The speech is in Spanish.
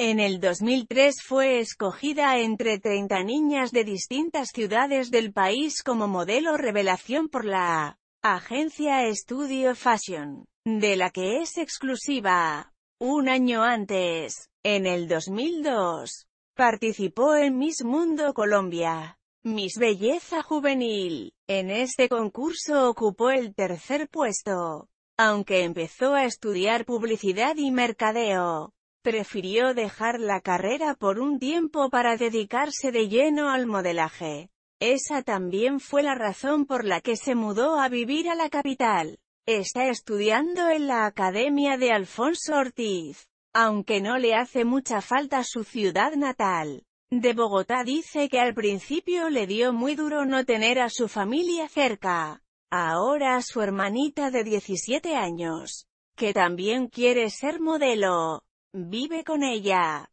En el 2003 fue escogida entre 30 niñas de distintas ciudades del país como modelo revelación por la agencia Estudio Fashion, de la que es exclusiva. Un año antes, en el 2002, participó en Miss Mundo Colombia, Miss Belleza Juvenil. En este concurso ocupó el tercer puesto, aunque empezó a estudiar publicidad y mercadeo prefirió dejar la carrera por un tiempo para dedicarse de lleno al modelaje. Esa también fue la razón por la que se mudó a vivir a la capital. Está estudiando en la Academia de Alfonso Ortiz, aunque no le hace mucha falta su ciudad natal. De Bogotá dice que al principio le dio muy duro no tener a su familia cerca. Ahora su hermanita de 17 años, que también quiere ser modelo, Vive con ella.